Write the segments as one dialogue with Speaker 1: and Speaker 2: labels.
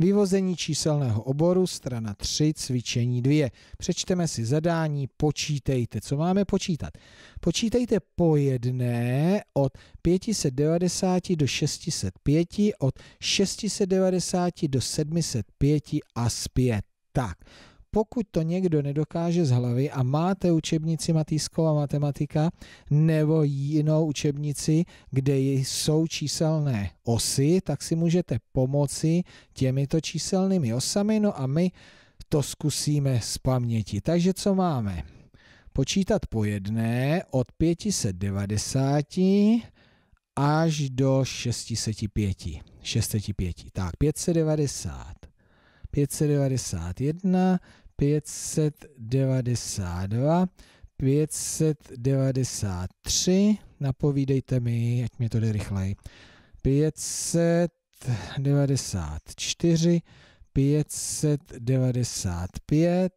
Speaker 1: Vyvození číselného oboru, strana 3, cvičení 2. Přečteme si zadání, počítejte. Co máme počítat? Počítejte po jedné od 590 do 605, od 690 do 705 a zpět. Tak, pokud to někdo nedokáže z hlavy a máte učebnici Matýskova matematika nebo jinou učebnici, kde jsou číselné osy, tak si můžete pomoci těmito číselnými osami, no a my to zkusíme z paměti. Takže co máme? Počítat po jedné od 590 až do 605. 605. Tak, 590 591, 592, 593, napovídejte mi, ať mě to jde rychleji, 594, 595,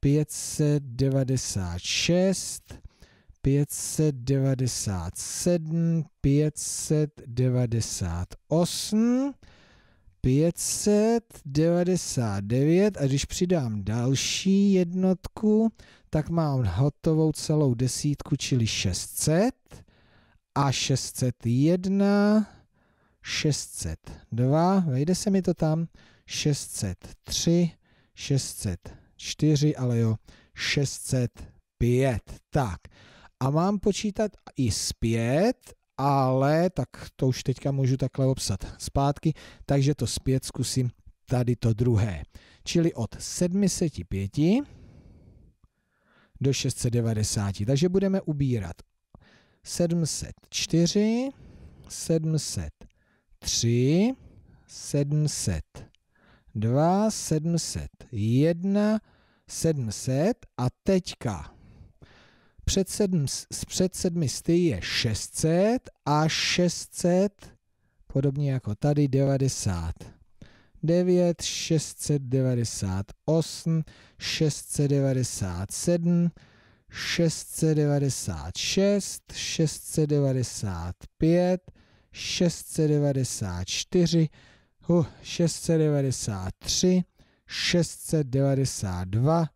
Speaker 1: 596, 597, 598, 599 a když přidám další jednotku, tak mám hotovou celou desítku, čili 600 a 601, 602, vejde se mi to tam, 603, 604, ale jo, 605. Tak, a mám počítat i zpět ale tak to už teďka můžu takhle obsat zpátky, takže to zpět zkusím tady to druhé. Čili od 705 do 690. Takže budeme ubírat 704, 703, 702, 701, 700 a teďka před, sedm, před sedmi sty je 600 a 600, podobně jako tady 90. 9, 698, 697, 696, 695, 694, uh, 693, 692,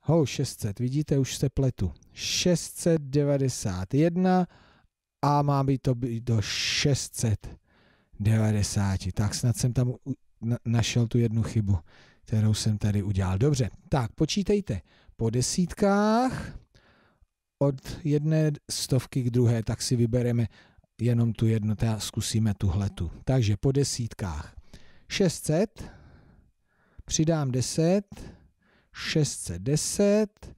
Speaker 1: hou 600, vidíte, už se pletu. 691 a má být to být do 690. Tak snad jsem tam našel tu jednu chybu, kterou jsem tady udělal. Dobře, tak počítejte po desítkách od jedné stovky k druhé, tak si vybereme jenom tu jednu a zkusíme tuhletu. Takže po desítkách 600, přidám 10, 610,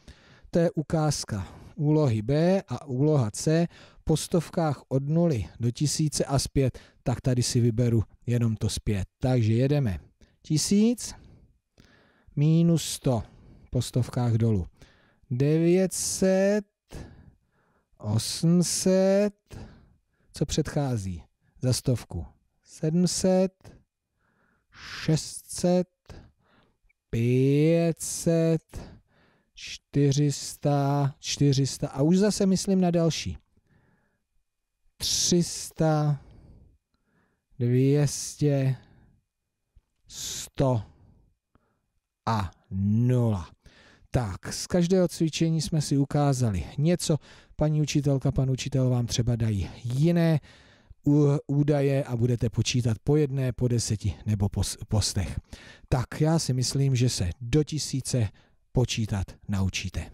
Speaker 1: to je ukázka úlohy B a úloha C po stovkách od 0 do 1000 a zpět, tak tady si vyberu jenom to zpět. Takže jedeme. 1000 minus 100 po stovkách dolů. 900, 800, co předchází za stovku? 700, 600, 500, 400, 400 a už zase myslím na další. 300, 200, 100 a 0. Tak, z každého cvičení jsme si ukázali něco. Paní učitelka, pan učitel vám třeba dají jiné údaje a budete počítat po jedné, po deseti nebo po postech. Tak, já si myslím, že se do tisíce počítat naučíte.